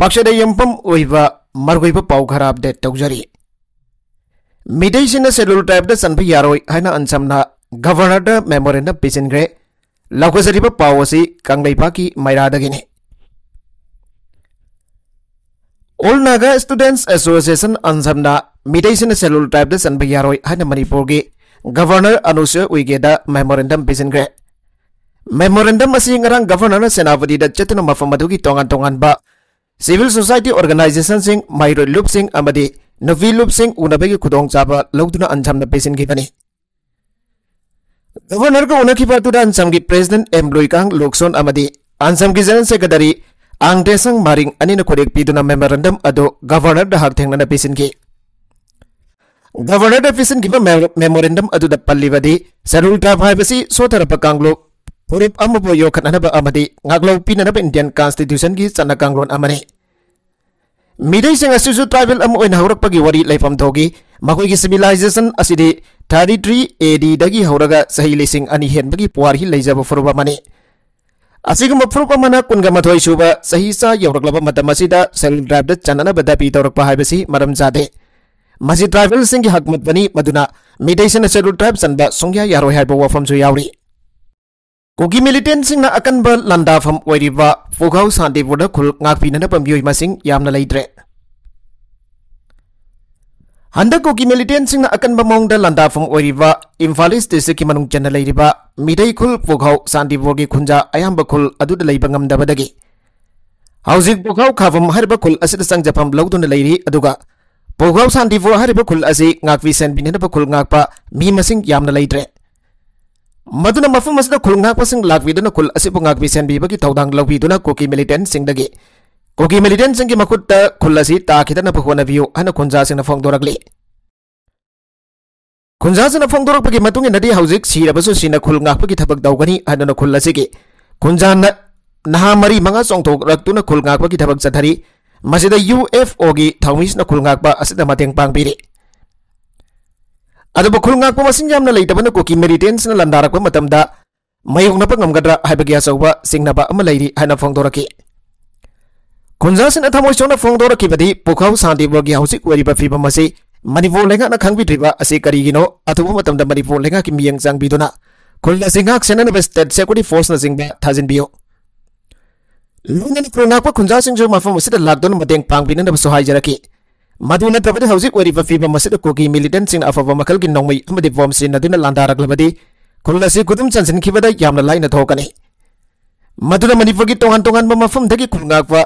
पक्षद यंगपम पाव खरा अपडेट तौजरी मिदईसीन सेलुल ट्राइब चनब यारोय है अनसम गवर्नर मेमोरेंडम पीसीग्रे लौखजरीब पाव असी कंगलेफा की मैरादगीने ओल नागा स्टूडेंट्स एसोसिएशन अनसम मिदईसीन सेलुल ट्राइब चनब यारोय है मणिपुर की गवर्नर अनुस उगेद मेमोरेंडम पीसीग्रे मेमोरेंडम गवर्नर सेनापति चेतन मफम की तोान तोानब ꯁꯤꯚꯤꯜ ꯁꯣꯁꯥꯏꯇꯤ ꯑꯣꯔꯒꯅꯥꯏꯖꯦꯁꯟꯁꯤꯡ ꯃꯍꯩꯔꯣꯏ ꯂꯨꯞꯁꯤꯡ ꯑꯃꯗꯤ ꯅꯨꯄꯤ ꯂꯨꯞꯁꯤꯡ ꯎꯅꯕꯒꯤ ꯈꯨꯗꯣꯡꯆꯥꯕ ꯂꯧꯗꯨꯅ ꯑꯟꯖꯝꯅ ꯄꯤꯁꯤꯟꯈꯤꯕꯅꯤ ꯒꯕꯔꯅꯔꯒ ꯎꯅꯈꯤꯕ ꯑꯗꯨꯗ ꯑꯟꯖꯝꯒꯤ ꯄ꯭ꯔꯦꯁꯤꯗꯦꯟꯠ ꯑꯦꯝ ꯂꯨꯏꯀꯥꯡ ꯂꯣꯛꯁꯣꯟ ꯑꯃꯗꯤ ꯑꯟꯖꯝꯒꯤ ꯖꯦꯅꯔꯦꯜ ꯁꯦꯀ꯭ꯔꯦꯇꯔꯤ ꯑꯥꯡꯗꯦꯁꯪ ꯃꯥꯔꯤꯡ ꯑꯅꯤꯅ ꯈꯨꯗꯦꯛ ꯄꯤꯗꯨꯅ ꯃꯦꯃꯣꯔꯦꯟꯗꯝ ꯑꯗꯨ ꯒꯕꯔꯅꯔꯗ ꯍꯛꯊꯦꯡꯅꯅ ꯄꯤꯁꯤꯟꯈꯤ ꯒꯕꯔꯅꯔꯗ ꯄꯤꯁꯤꯟꯈꯤꯕ ꯃꯦꯃꯣꯔꯦꯟꯗꯝ ꯑꯗꯨꯗ ꯄꯜꯂꯤꯕꯗꯤ ꯁꯦꯗꯨꯜ ꯇ꯭ꯔꯥꯏꯕ ꯍꯥꯏꯕꯁꯤ ꯁꯣꯊꯔꯛꯄ ꯀꯥꯡꯂꯨꯞ ꯐꯨꯔꯤꯞ ꯑꯃꯕꯨ ꯌꯣꯛꯈꯠꯅꯅꯕ ꯑꯃꯗꯤ ꯉꯥꯛꯂꯧ ꯄꯤꯅꯅꯕ ꯏꯟꯗꯤꯌꯟ ꯀꯟꯁꯇꯤꯇ꯭ꯌꯨꯁꯟꯒꯤ ꯆꯠꯅ ꯀꯥꯡꯂꯣꯟ ꯑꯃꯅꯤ ꯃꯤꯔꯩꯁꯤꯡ ꯑꯁꯤꯁꯨ ꯇ꯭ꯔꯥꯏꯕꯦꯜ ꯑꯃ ꯑꯣꯏꯅ ꯍꯧꯔꯛꯄꯒꯤ ꯋꯥꯔꯤ ꯂꯩꯐꯝ ꯊꯣꯛꯏ ꯃꯈꯣꯏꯒꯤ ꯁꯤꯚꯤꯂꯥꯏꯖꯦꯁꯟ ꯑꯁꯤꯗꯤ ꯊꯥꯔꯇꯤ ꯊ꯭ꯔꯤ ꯑꯦ ꯗꯤꯗꯒꯤ ꯍꯧꯔꯒ ꯆꯍꯤ ꯂꯤꯁꯤꯡ ꯑꯅꯤ ꯍꯦꯟꯕꯒꯤ ꯄꯨꯋꯥꯔꯤ ꯂꯩꯖꯕ ꯐꯨꯔꯨꯞ ꯑꯃꯅꯤ ꯑꯁꯤꯒꯨꯝꯕ ꯐꯨꯔꯨꯞ ꯑꯃꯅ ꯀꯨꯟꯒ ꯃꯥꯊꯣꯏ ꯁꯨꯕ ꯆꯍꯤ ꯆꯥ ꯌꯧꯔꯛꯂꯕ ꯃꯇꯝ ꯑꯁꯤꯗ ꯁꯦꯜ ꯗ꯭ꯔꯥꯏꯕꯇ ꯆꯟꯅꯅꯕ ꯗꯥꯕꯤ ꯇꯧꯔꯛꯄ ꯍꯥꯏꯕꯁꯤ ꯃꯔꯝ ꯆꯥꯗꯦ ꯃꯁꯤ ꯇ꯭ꯔꯥꯏꯕꯦꯜꯁꯤꯡꯒꯤ ꯍꯛꯃꯠꯕꯅꯤ ꯃꯗꯨꯅ ꯃꯤꯗꯩꯁꯤꯡꯅ ꯁꯦꯜ ꯗ꯭ꯔꯥꯏꯕ ꯆꯟꯕ ꯁꯨꯡꯌꯥ ꯌꯥꯔꯣꯏ ꯍꯥꯏꯕ ꯋꯥꯐꯝꯁꯨ ꯌꯥꯎꯔꯤ Kogi militant sing na akan ba landa fam oiriba fogau sante voda kul ngak pina na pambioi masing yamna laidre. Handa kogi militant sing na akan ba mong da landa fam oiriba imfalis desa kimanung chana lairiba midai kul fogau sante bogi kunja ayam ba kul adu da laiba ngam da badagi. Hausik fogau kafam hariba kul asid sang japam lau dun lairi aduga. Fogau sante bo hariba kul asik ngak vi sen binana ba kul ngak pa mi masing yamna laidre. ꯃꯗꯨꯅ ꯃꯐꯝ ꯑꯁꯤꯗ ꯈꯨꯜꯉꯥꯛꯄꯁꯤꯡ ꯂꯥꯛꯄꯤꯗꯨꯅ ꯈꯨꯜ ꯑꯁꯤꯕꯨ ꯉꯥꯛꯄꯤ ꯁꯦꯟꯕꯤꯕꯒꯤ ꯊꯧꯗꯥꯡ ꯂꯧꯕꯤꯗꯨꯅ cookie ꯃꯤꯂꯤꯇꯦꯟꯁꯤꯡꯗꯒꯤ cookie ꯃꯤꯂꯤꯇꯦꯟꯁꯤꯡꯒꯤ ꯃꯈꯨꯠꯇ ꯈꯨꯜ ꯑꯁꯤ ꯇꯥꯈꯤꯗꯅꯕ ꯍꯣꯠꯅꯕꯤꯌꯨ ꯍꯥꯏꯅ ꯈꯨꯟꯖꯥꯁꯤꯡꯅ ꯐꯣꯡꯗꯣꯔꯛꯂꯤ ꯈꯨꯟꯖꯥꯁꯤꯡꯅ ꯐꯣꯡꯗꯣꯔꯛꯄꯒꯤ ꯃꯇꯨꯡ ꯏꯟꯅꯗꯤ ꯍꯧꯖꯤꯛ ꯁꯤꯔꯕꯁꯨ ꯁꯤꯅ ꯈꯨꯜ ꯉꯥꯛꯄꯒꯤ ꯊꯕꯛ ꯇꯧꯒꯅꯤ ꯍꯥꯏꯗꯨꯅ ꯈꯨꯜ ꯑꯁꯤꯒꯤ ꯈꯨꯟꯖꯥꯅ ꯅꯍꯥ ꯃꯔꯤ ꯃꯉꯥ ꯆꯣꯡꯊꯣꯛꯂꯛꯇꯨꯅ ꯈꯨꯜ ꯉꯥꯛꯄꯒꯤ ꯊꯕꯛ ꯆꯠꯊꯔꯤ ꯃꯁꯤꯗ ꯌꯨ ꯑꯦꯐ ꯑꯣꯒꯤ ꯊꯧꯃꯤꯁꯤꯅ ꯈꯨꯜ ꯉꯥꯛꯄ ꯑꯁꯤꯗ ꯃꯇꯦꯡ ꯄꯥꯡꯕꯤꯔꯤ अब खुलगाप मसीम लेटबन कुकी मेरीटेंस लंदारप मयोनप गमगद्रा है फोदर चिंगनब है फोंदी खुंजासीन थमो चौना फोंदी पुखौ सादीपुर की हजिब फीवम से मनपुर लेना खाबीब कहींनो अथब मनपुर लेना की मैं मियंग चाबीना खुल सेनब स्टेट सेक्यूरी फोर्स थाजिबू लून क्रोनाप खुंजा मौम लादन मदद पाबीनबू हाजरकी मधु नत्रबदे हौजिक ओरिबा फिबा मसिद कोगी मिलिटेंट सिंग अफवा मखल की नोंमै अमदि बॉम सिन नदुना लांदा रखलबदि खुलना से गुदुम चंसन खिबदा यामना लाइन थोकने मधुना मणिपुर की तोंगान तोंगान मफम दगी खुलगाकवा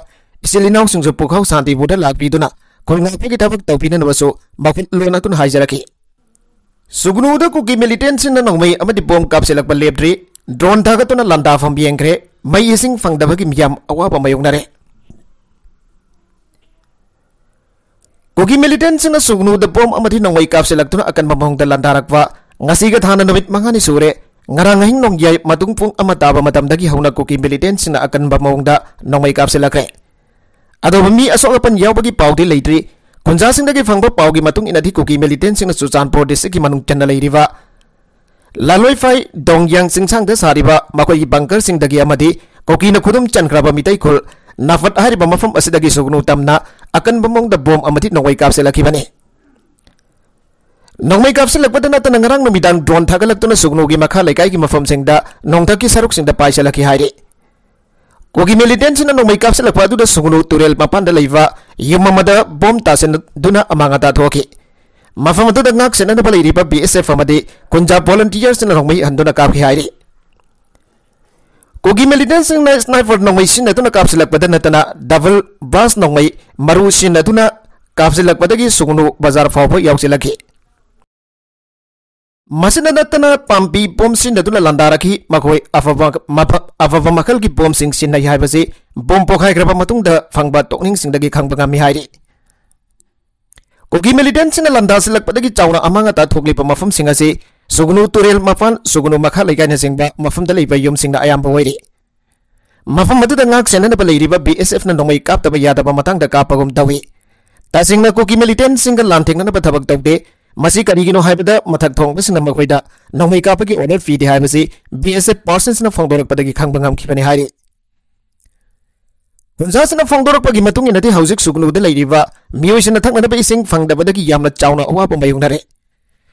इसिल इनाउ सिंगसु पुखाउ शांति बुदा लाकबिदुना खुलगाकपि की थबक तौपिना नबसो मखुन लोनातुन हाइजरखी सुगनुद कुकी मिलिटेंट सिंग नोंमै अमदि बॉम कापसेलक लेब्री ड्रोन थागतुना लांदा फम बियंग्रे मै इसिंग फंगदबगी मियाम अवा बमयोंगनारे Hugi militant sing sugnu da bom amadi nongwai kap selektuna akan mamahong da lantarakwa ngasi ga thana namit mangani sore ngarang hing nong yai matung pung amata ba matam dagi hauna kuki militant sing akan mamahong da nongwai kap selekre ado mi asok apan yau bagi pau di leitri kunja sing dagi phangba pau gi matung inadi kuki militant sing suchan prodes ki manung channa leiriwa laloi fai dongyang sing sang da sariba makoi gi bunker sing dagi amadi koki na khudum chankraba mitai khol nafat hari ba mafam asida gi sugnu tamna अकनब मोद बोम नोई कापसेल्खिबने नोई कापसेल्पद नतन गरंग नमीदान drone थागलक्तुन सुगनो की मखा लेकाई की मफम सिंगदा नोंथकी सरुक सिंगदा पाइसेल्खि हाइरे कोगी militant सिना नोई कापसेल्प अदुदा सुगनो तुरेल मपान the लेवा यममद बोम तासेन दुना अमांगाता थोखि मफम अदुदा नाक सेनन बलेरी बी एस एफ अमदे कुंजा वॉलंटियर्स ने नोई हंदुना कापखि हाइरे कोगी मिलिटेंट सिंह ने स्नाइपर नोंगई सिन अतुना कापसिलक पद नतना डबल ब्रास नोंगई मरु सिन अतुना कापसिलक पद की सुगुनु बाजार फाव याउसिलखी मसिन नतना पाम्पी बोम सिन अतुना लंदा रखी मखोय अफवा अफव मखल की बोम सिंह सिन नै हाइबसे बोम पोखाय ग्रब मतुंग द फंगबा टोकनिंग सिंह दगी खंगबगा मिहाइरी कोगी मिलिटेंट सिन लंदा सिलक पद की चावना अमांगता थोकलिप मफम सिंह असे sugunu turel mafan sugunu makha lekai na singba mafam da leiba yum singda ayam pawai mafam madu da ngak senana ba leiriba BSF na nongmai kap da ba yada ba matang da kap pagum dawi ta singna kuki militant singa lanting na ba thabak dawde masi kari gino hai da mathak thong ba singna makhoi da nongmai kap ki order fee de hai masi BSF persons na phongdorak pa da gi khang bangam khipani hai ꯍꯨꯟꯖꯥꯁꯤꯅ ꯐꯣꯡꯗꯣꯔꯛꯄꯒꯤ ꯃꯇꯨꯡ ꯏꯟꯅꯗꯤ ꯍꯧꯖꯤꯛ ꯁꯨꯒꯅꯨꯗ ꯂꯩꯔꯤꯕ ꯃꯤꯑꯣꯏꯁꯤꯡꯅ ꯊꯛꯅꯅꯕ ꯏꯁꯤꯡ ꯐꯪꯗꯕꯗꯒꯤ ꯌꯥꯝꯅ ꯆꯥꯎꯅ ꯑꯋꯥꯕ ꯃꯥꯌꯣꯛꯅꯔꯦ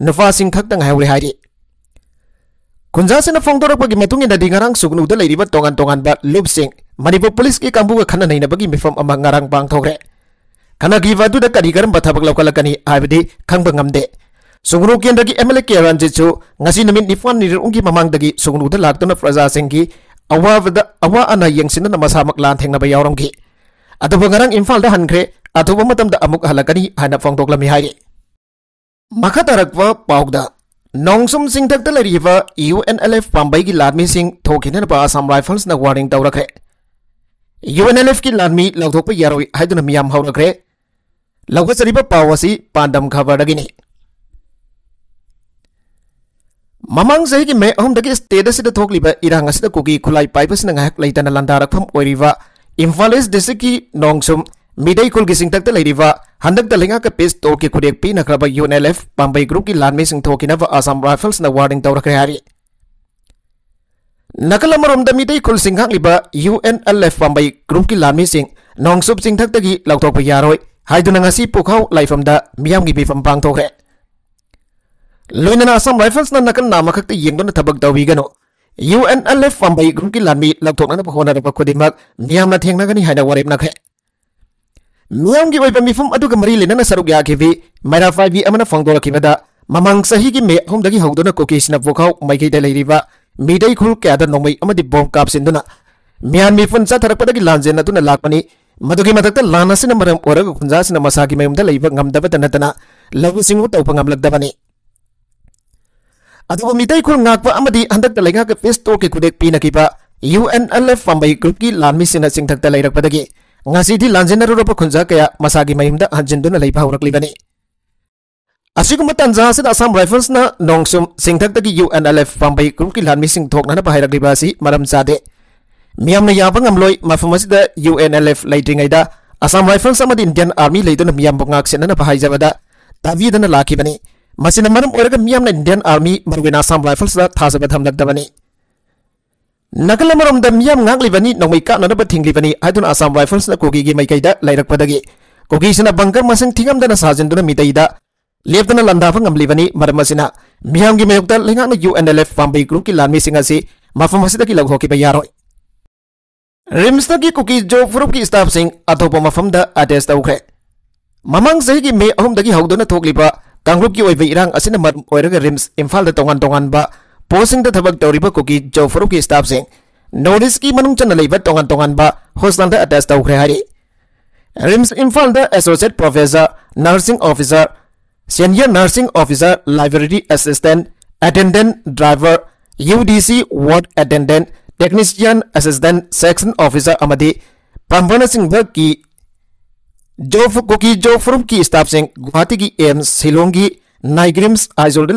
nafa sing khak tang hawri hari kunja se na phong torak pagi metung ina dingarang sugnu de lairi ba tongan tongan ba lub sing manipur police ki kambu ka khana nei na bagi mifam ama ngarang bang thogre kana gi va du da kari garam ba thabak lokal kani aibdi khang ba ngamde sugnu ki ndagi emle ke ran je chu ngasi namin nifan ni rung gi mamang dagi sugnu de lak tona praja sing ki awa da awa ana yeng sin na masamak lan theng na ba yawrong ki atu ngarang imphal da hankre atu ba matam da amuk halakani hana phong tok lami hai ꯃꯈꯥ ꯇꯥꯔꯛꯄ ꯄꯥꯎꯗ ꯅꯣꯡꯁꯨꯝ ꯆꯤꯡꯊꯛꯇ ꯂꯩꯔꯤꯕ U N L F ꯄꯥꯝꯕꯩꯒꯤ ꯂꯥꯟꯃꯤꯁꯤꯡ ꯊꯣꯛꯈꯤꯅꯅꯕ ꯑꯁꯥꯝ ꯔꯥꯏꯐꯜꯁꯅ ꯋꯥꯔꯅꯤꯡ ꯇꯧꯔꯛꯈ꯭ꯔꯦ ꯌꯨ ꯑꯦꯟ ꯑꯦꯜ ꯑꯦꯐꯀꯤ ꯂꯥꯟꯃꯤ ꯂꯧꯊꯣꯛꯄ ꯌꯥꯔꯣꯏ ꯍꯥꯏꯗꯨꯅ ꯃꯤꯌꯥꯝ ꯍꯧꯔꯛꯈ꯭ꯔꯦ ꯂꯧꯈꯠꯆꯔꯤꯕ ꯄꯥꯎ ꯑꯁꯤ ꯄꯥꯟꯗꯝ ꯈꯕꯔꯗꯒꯤꯅꯤ ꯃꯃꯥꯡ ꯆꯍꯤꯒꯤ ꯃꯦ ꯑꯍꯨꯝꯗꯒꯤ ꯁ꯭ꯇꯦꯠ ꯑꯁꯤꯗ ꯊꯣꯛꯂꯤꯕ ꯏꯔꯥꯡ ꯑꯁꯤꯗ ꯀꯨꯀꯤ ꯈꯨꯠꯂꯥꯏ ꯄꯥꯏꯕꯁꯤꯅ ꯉꯥꯏꯍꯥꯛ ꯂꯩꯇꯅ ꯂꯥꯟꯗꯥꯔꯛꯐꯝ ꯑꯣꯏꯔꯤꯕ ꯏꯝꯐꯥꯜ ꯏꯁ ꯗꯤꯁꯇ꯭ꯔꯤꯛꯀꯤ ꯅꯣꯡꯁꯨꯝ ꯃꯤꯗꯩꯈꯨꯜꯒꯤ ꯆꯤꯡꯊꯛꯇ ꯂꯩꯔꯤꯕ ꯍꯟꯗꯛꯇ ꯂꯩꯉꯥꯛꯀ ꯄꯤꯁ ꯇꯣꯔꯒꯤ ꯈꯨꯗꯦꯛ ꯄꯤꯅꯈ꯭ꯔꯕ ꯌꯨ ꯑꯦꯟ ꯑꯦꯜ ꯑꯦꯐ ꯄꯥꯝꯕꯩ ꯒ꯭ꯔꯨꯞꯀꯤ ꯂꯥꯟꯃꯤꯁꯤꯡ ꯊꯣꯛꯈꯤꯅꯕ ꯑꯁꯥꯝ ꯔꯥꯏꯐꯜꯁꯅ ꯋꯥꯔꯅꯤꯡ ꯇꯧꯔꯛꯈ꯭ꯔꯦ ꯍꯥꯏꯔꯤ ꯅꯥꯀꯜ ꯑꯃꯔꯣꯝꯗ ꯃꯤꯇꯩ ꯈꯨꯜꯁꯤꯡ ꯍꯥꯡꯂꯤꯕ ꯌꯨ ꯑꯦꯟ ꯑꯦꯜ ꯑꯦꯐ ꯄꯥꯝꯕꯩ ꯒ꯭ꯔꯨꯞꯀꯤ ꯂꯥꯟꯃꯤꯁꯤꯡ ꯅꯣꯡꯆꯨꯞ ꯆꯤꯡꯊꯛꯇꯒꯤ ꯂꯧꯊꯣꯛꯄ ꯌꯥꯔꯣꯏ ꯍꯥꯏꯗꯨꯅ ꯉꯁꯤ ꯄꯨꯈꯥꯎ ꯂꯥꯏꯐꯝꯗ ꯃꯤꯌꯥꯝꯒꯤ ꯃꯤꯐꯝ ꯄꯥꯡꯊꯣꯛꯈ꯭ꯔꯦ ꯂꯣꯏꯅꯅ ꯑꯁꯥꯝ ꯔꯥꯏꯐꯜꯁꯅ ꯅꯥꯀꯜ ꯅꯥꯃꯈꯛꯇ ꯌꯦꯡꯗꯨꯅ ꯊꯕꯛ ꯇꯧꯕꯤꯒꯅꯨ ꯌꯨ ꯑꯦꯟ ꯑꯦꯜ ꯑꯦꯐ ꯄꯥꯝꯕꯩ ꯒ꯭ꯔꯨꯞꯀꯤ ꯂꯥꯟꯃꯤ ꯂꯧꯊꯣꯛꯅꯅꯕ ꯍꯣꯠꯅꯔꯕ ꯈꯨꯗꯤꯡꯃꯛ ꯃꯤꯌꯥꯝꯅ ꯊꯦꯡꯅꯒꯅꯤ ꯍꯥꯏꯅ ꯋꯥꯔꯦꯞꯅꯈ꯭ꯔꯦ ꯃꯤꯌꯥꯝꯒꯤ ꯑꯣꯏꯕ ꯃꯤꯐꯝ ꯑꯗꯨꯒ ꯃꯔꯤ ꯂꯩꯅꯅ ꯁꯔꯨꯛ ꯌꯥꯈꯤꯕꯤ ꯃꯩꯔꯥꯐꯥꯏꯕꯤ ꯑꯃꯅ ꯐꯣꯡꯗꯣꯔꯛꯈꯤꯕꯗ ꯃꯃꯥꯡ ꯆꯍꯤꯒꯤ ꯃꯦ ꯑꯍꯨꯝꯗꯒꯤ ꯍꯧꯗꯨꯅ ꯀꯨꯀꯤꯁꯤꯅ ꯄꯣꯈꯥꯎ ꯃꯥꯏꯀꯩꯗ ꯂꯩꯔꯤꯕ ꯃꯤꯗꯩ ꯈꯨꯔꯨ ꯀꯌꯥꯗ ꯅꯣꯡꯃꯩ ꯑꯃꯗꯤ ꯕꯣꯝ ꯀꯥꯞꯁꯤꯟꯗꯨꯅ ꯃꯤꯌꯥꯟ ꯃꯤꯄꯨꯟ ꯆꯥꯊꯔꯛꯄꯗꯒꯤ ꯂꯥꯟꯖꯦꯟ ꯑꯗꯨꯅ ꯂꯥꯛꯄꯅꯤ ꯃꯗꯨꯒꯤ ꯃꯊꯛꯇ ꯂꯥꯟ ꯑꯁꯤꯅ ꯃꯔꯝ ꯑꯣꯏꯔꯒ ꯈꯨꯟꯖꯥꯁꯤꯅ ꯃꯁꯥꯒꯤ ꯃꯌꯨꯝꯗ ꯂꯩꯕ ꯉꯝꯗꯕꯇ ꯅꯠꯇꯅ ꯂꯧꯎ ꯁꯤꯡꯎ ꯇꯧꯕ ꯉꯝꯂꯛꯇꯕꯅꯤ ꯑꯗꯨꯕꯨ ꯃꯤꯇꯩ ꯈꯨꯜ ꯉꯥꯛꯄ ꯑꯃꯗꯤ ꯍꯟꯗꯛꯇ ꯂꯩꯉꯥꯛꯀꯤ ꯄꯤꯁ ꯇꯣꯛꯀꯤ ꯈꯨꯗꯦꯛ ꯄꯤꯅꯈꯤꯕ ꯌꯨ ꯑꯦꯟ ꯑꯦꯜ ꯑꯦꯐ ꯄꯥꯝꯕꯩ ꯒ꯭ꯔꯨꯞꯀꯤ ꯂꯥꯟꯃꯤꯁꯤꯡꯅ ꯆꯤꯡꯊꯛꯇ ꯂꯩꯔꯛꯄꯗꯒꯤ ꯉꯁꯤꯗꯤ ꯂꯥꯟꯖꯤꯟꯅꯔꯨꯔꯕ ꯈꯨꯟꯖꯥ ꯀꯌꯥ ꯃꯁꯥꯒꯤ ꯃꯌꯨꯝꯗ ꯍꯟꯖꯤꯟꯗꯨꯅ ꯂꯩꯕ ꯍꯧꯔꯛꯂꯤꯕꯅꯤ ꯑꯁꯤꯒꯨꯝꯕ ꯇꯥꯟꯖꯥ ꯑꯁꯤꯗ ꯑꯁꯥꯝ ꯔꯥꯏꯐꯜꯁꯅ ꯅꯣꯡꯁꯨꯝ ꯁꯤꯡꯊꯛꯇꯒꯤ ꯌꯨ ꯑꯦꯟ ꯑꯦꯜ ꯑꯦꯐ ꯄꯥꯝꯕꯩ ꯒ꯭ꯔꯨꯞꯀꯤ ꯂꯥꯟꯃꯤꯁꯤꯡ ꯊꯣꯛꯅꯅꯕ ꯍꯥꯏꯔꯛꯂꯤꯕ ꯑꯁꯤ ꯃꯔꯝ ꯆꯥꯗꯦ ꯃꯤꯌꯥꯝꯅ ꯌꯥꯕ ꯉꯝꯂꯣꯏ ꯃꯐꯝ ꯑꯁꯤꯗ ꯌꯨ ꯑꯦꯟ ꯑꯦꯜ ꯑꯦꯐ ꯂꯩꯇ꯭ꯔꯤꯉꯩꯗ ꯑꯁꯥꯝ ꯔꯥꯏꯐꯜꯁ ꯑꯃꯗꯤ ꯏꯟꯗꯤꯌꯟ ꯑꯥꯔꯃꯤ ꯂꯩꯗꯨꯅ ꯃꯤꯌꯥꯝꯕꯨ ꯉꯥꯛꯁꯦꯟꯅꯅꯕ ꯍꯥꯏꯖꯕꯗ ꯇꯥꯕꯤꯗꯅ ꯂꯥꯛꯈꯤꯕꯅꯤ ꯃꯁꯤꯅ ꯃꯔꯝ ꯑꯣꯏꯔꯒ ꯃꯤꯌꯥꯝꯅ ꯏꯟꯗꯤꯌꯟ ꯑꯥꯔꯃꯤ ꯃꯔꯨꯑꯣꯏꯅ ꯑꯁꯥꯝ ꯔꯥꯏꯐꯜꯁꯇ ꯊꯥꯖꯕ ꯊꯝꯂꯛꯇꯕꯅꯤ Nakala marom dam yam ngak libani nong mika nona bating libani aitun asam rifles na kogi gi maikai da lairak padagi. Kogi sina bangkar masing tingam dana sajen dana mita ida. Lep dana landa fang ngam libani marom masina. Miham gi mayok dal lengak na UNLF fambai group ki lan mising asi. Mafam masita ki lagu hoki bayaroi. Rimsta ki kogi jo furup ki staff sing atau pomafam da ades da ukre. Mamang sahi gi me ahum dagi hau dana tok liba. Kang group ki oi irang, asina marom oi raga rims imfal da tongan tongan ba. Posting थबक कुकी जो फरुख की staff से notice की मनु चलब तोान तोब हॉस्टल अटैच तौरे RIMS Imphal associate professor nursing officer senior nursing officer library assistant attendant driver U D C ward attendant technician assistant section officer प्रम्भन सिंह की जो कुकी जो फुरुम की स्टाफ से गुवाहाटी की एम्स सिलोंग की नाइग्रीम्स आइजोल